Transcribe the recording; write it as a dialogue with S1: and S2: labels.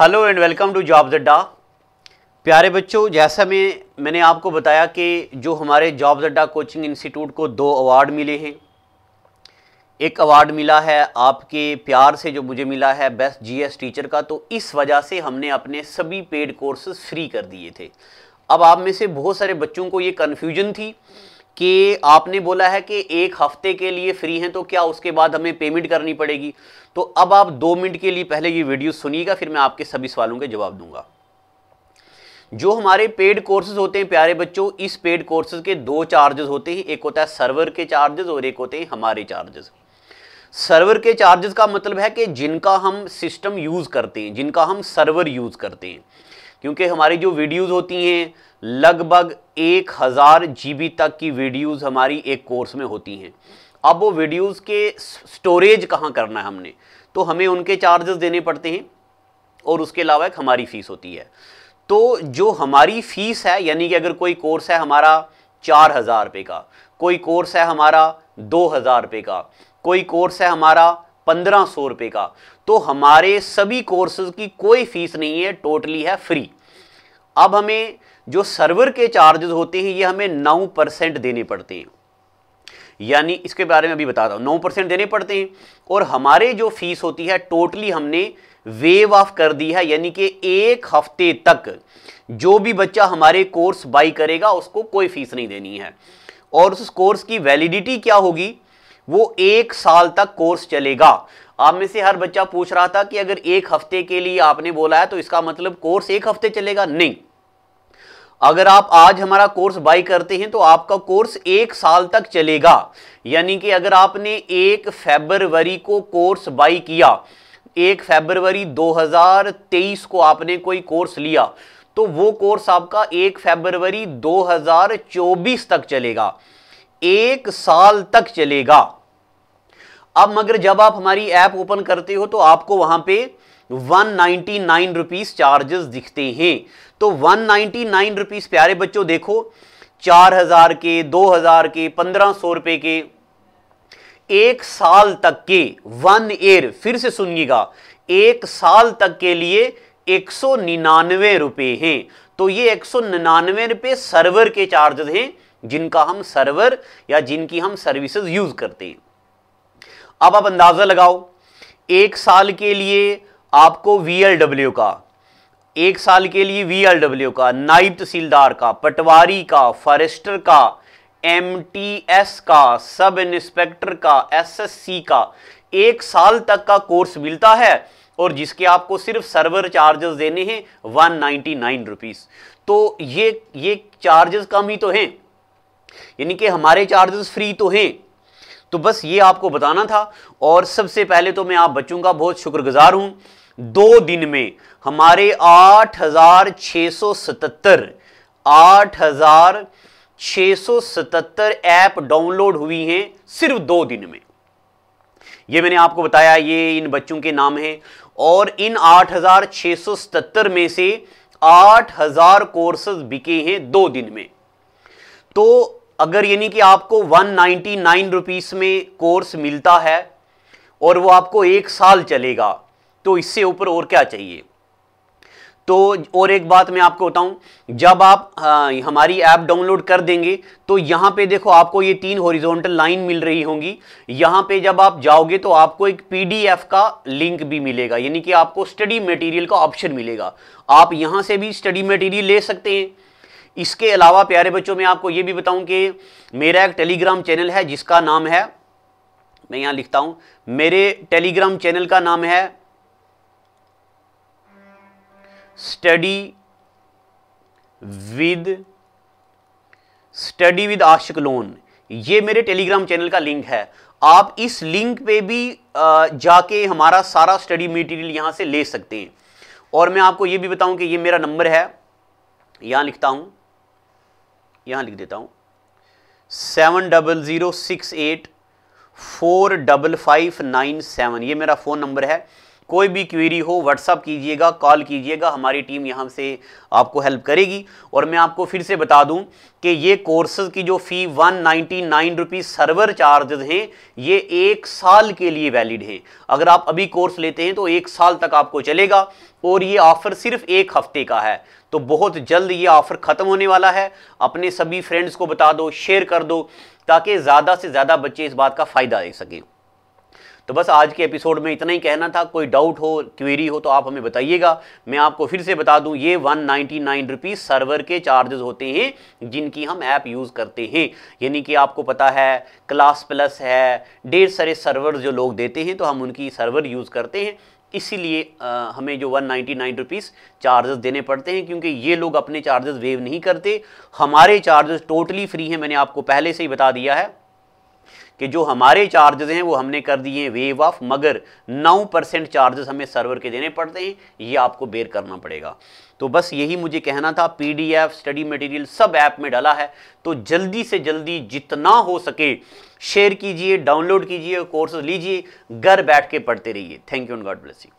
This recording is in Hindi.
S1: hello and welcome to job adda प्यारे बच्चों जैसा मैं मैंने आपको बताया कि जो हमारे जॉब अड्डा कोचिंग इंस्टीट्यूट को दो अवार्ड मिले हैं एक अवार्ड मिला है आपके प्यार से जो मुझे मिला है बेस्ट जीएस टीचर का तो इस वजह से हमने अपने सभी पेड कोर्सेज फ्री कर दिए थे अब आप में से बहुत सारे बच्चों को ये कन्फ्यूजन थी कि आपने बोला है कि एक हफ्ते के लिए फ्री हैं तो क्या उसके बाद हमें पेमेंट करनी पड़ेगी तो अब आप दो मिनट के लिए पहले ये वीडियो सुनिएगा फिर मैं आपके सभी सवालों के जवाब दूंगा जो हमारे पेड कोर्सेज होते हैं प्यारे बच्चों इस पेड कोर्सेज के दो चार्जेस होते हैं एक होता है सर्वर के चार्जेस और एक होते हैं हमारे चार्जेस सर्वर के चार्जेस का मतलब है कि जिनका हम सिस्टम यूज़ करते हैं जिनका हम सर्वर यूज़ करते हैं क्योंकि हमारी जो वीडियोस होती हैं लगभग एक हज़ार जी तक की वीडियोस हमारी एक कोर्स में होती हैं अब वो वीडियोस के स्टोरेज कहाँ करना है हमने तो हमें उनके चार्जेस देने पड़ते हैं और उसके अलावा एक हमारी फ़ीस होती है तो जो हमारी फ़ीस है यानी कि अगर कोई कोर्स है हमारा चार हज़ार रुपये का कोई कोर्स है हमारा दो हज़ार रुपये का कोई कोर्स है हमारा पंद्रह सौ रुपये का तो हमारे सभी कोर्सेज की कोई फीस नहीं है टोटली है फ्री अब हमें जो सर्वर के चार्जेस होते हैं ये हमें नौ परसेंट देने पड़ते हैं यानी इसके बारे में अभी बता दू हूँ नौ परसेंट देने पड़ते हैं और हमारे जो फीस होती है टोटली हमने वेव ऑफ कर दी है यानी कि एक हफ्ते तक जो भी बच्चा हमारे कोर्स बाई करेगा उसको कोई फीस नहीं देनी है और उस कोर्स की वैलिडिटी क्या होगी वो एक साल तक कोर्स चलेगा आप में से हर बच्चा पूछ रहा था कि अगर एक हफ्ते के लिए आपने बोला है तो इसका मतलब कोर्स एक हफ्ते चलेगा नहीं अगर आप आज हमारा कोर्स बाई करते हैं तो आपका कोर्स एक साल तक चलेगा यानी कि अगर आपने एक फेबरवरी को कोर्स बाई किया एक फेबरवरी 2023 को आपने कोई कोर्स लिया तो वो कोर्स आपका एक फेबरवरी 2024 तक चलेगा एक साल तक चलेगा अब मगर जब आप हमारी ऐप ओपन करते हो तो आपको वहां पे one ninety nine rupees charges दिखते हैं तो वन नाइन्टी नाइन रुपीज़ प्यारे बच्चों देखो चार हज़ार के दो हज़ार के पंद्रह सौ रुपये के एक साल तक के वन ईयर फिर से सुनिएगा एक साल तक के लिए एक सौ निन्यानवे रुपये हैं तो ये एक सौ निन्यानवे रुपये सर्वर के चार्जेस हैं जिनका हम सर्वर या जिनकी हम सर्विसेज यूज़ करते हैं अब आप अंदाज़ा लगाओ एक साल के लिए आपको वीएलडब्ल्यू का एक साल के लिए वीएलडब्ल्यू का नाइब तहसीलदार का पटवारी का फॉरेस्टर का एमटीएस का सब इंस्पेक्टर का एसएससी का एक साल तक का कोर्स मिलता है और जिसके आपको सिर्फ सर्वर चार्जेस देने हैं वन नाइन्टी नाइन रुपीज़ तो ये ये चार्जेस कम ही तो हैं यानी कि हमारे चार्जेस फ्री तो हैं तो बस ये आपको बताना था और सबसे पहले तो मैं आप बच्चों का बहुत शुक्रगुजार हूं दो दिन में हमारे आठ हजार सौ सतहत्तर आठ हजार सौ सतहत्तर ऐप डाउनलोड हुई हैं सिर्फ दो दिन में ये मैंने आपको बताया ये इन बच्चों के नाम हैं और इन आठ हजार छः सौ सतहत्तर में से आठ हजार कोर्सेज बिके हैं दो दिन में तो अगर यानी कि आपको वन नाइनटी नाइन रुपीज़ में कोर्स मिलता है और वो आपको एक साल चलेगा तो इससे ऊपर और क्या चाहिए तो और एक बात मैं आपको बताऊं जब आप आ, हाँ, हमारी ऐप डाउनलोड कर देंगे तो यहाँ पे देखो आपको ये तीन हॉरिजॉन्टल लाइन मिल रही होंगी यहाँ पे जब आप जाओगे तो आपको एक पीडीएफ का लिंक भी मिलेगा यानी कि आपको स्टडी मटेरियल का ऑप्शन मिलेगा आप यहाँ से भी स्टडी मटेरियल ले सकते हैं इसके अलावा प्यारे बच्चों मैं आपको ये भी बताऊं कि मेरा एक टेलीग्राम चैनल है जिसका नाम है मैं यहां लिखता हूं मेरे टेलीग्राम चैनल का नाम है study with study with Ashiq Lone ये मेरे टेलीग्राम चैनल का लिंक है आप इस लिंक पे भी जाके हमारा सारा स्टडी मटेरियल यहां से ले सकते हैं और मैं आपको ये भी बताऊं कि ये मेरा नंबर है यहां लिखता हूं यहां लिख देता हूं seven double zero six eight four double five nine seven ये मेरा फ़ोन नंबर है कोई भी क्वेरी हो व्हाट्सअप कीजिएगा कॉल कीजिएगा हमारी टीम यहाँ से आपको हेल्प करेगी और मैं आपको फिर से बता दूं कि ये कोर्सेज़ की जो fee one ninety nine rupees server charges हैं ये एक साल के लिए वैलिड हैं अगर आप अभी कोर्स लेते हैं तो एक साल तक आपको चलेगा और ये ऑफ़र सिर्फ एक हफ़्ते का है तो बहुत जल्द ये ऑफ़र ख़त्म होने वाला है अपने सभी फ्रेंड्स को बता दो शेयर कर दो ताकि ज़्यादा से ज़्यादा बच्चे इस बात का फ़ायदा ले सकें तो बस आज के एपिसोड में इतना ही कहना था कोई डाउट हो क्वेरी हो तो आप हमें बताइएगा मैं आपको फिर से बता दूं ये वन नाइन्टी सर्वर के चार्जेस होते हैं जिनकी हम ऐप यूज़ करते हैं यानी कि आपको पता है क्लास प्लस है ढेर सारे सर्वर जो लोग देते हैं तो हम उनकी सर्वर यूज़ करते हैं इसीलिए हमें जो one ninety nine rupees charges देने पड़ते हैं क्योंकि ये लोग अपने चार्जेस वेव नहीं करते हमारे चार्जेस टोटली फ्री हैं मैंने आपको पहले से ही बता दिया है कि जो हमारे चार्जेस हैं वो हमने कर दिए हैं वेव ऑफ मगर नौ परसेंट चार्जेस हमें सर्वर के देने पड़ते हैं ये आपको बेर करना पड़ेगा तो बस यही मुझे कहना था पीडीएफ स्टडी मटेरियल सब ऐप में डाला है तो जल्दी से जल्दी जितना हो सके शेयर कीजिए डाउनलोड कीजिए कोर्सेज लीजिए घर बैठ के पढ़ते रहिए thank you and god blessing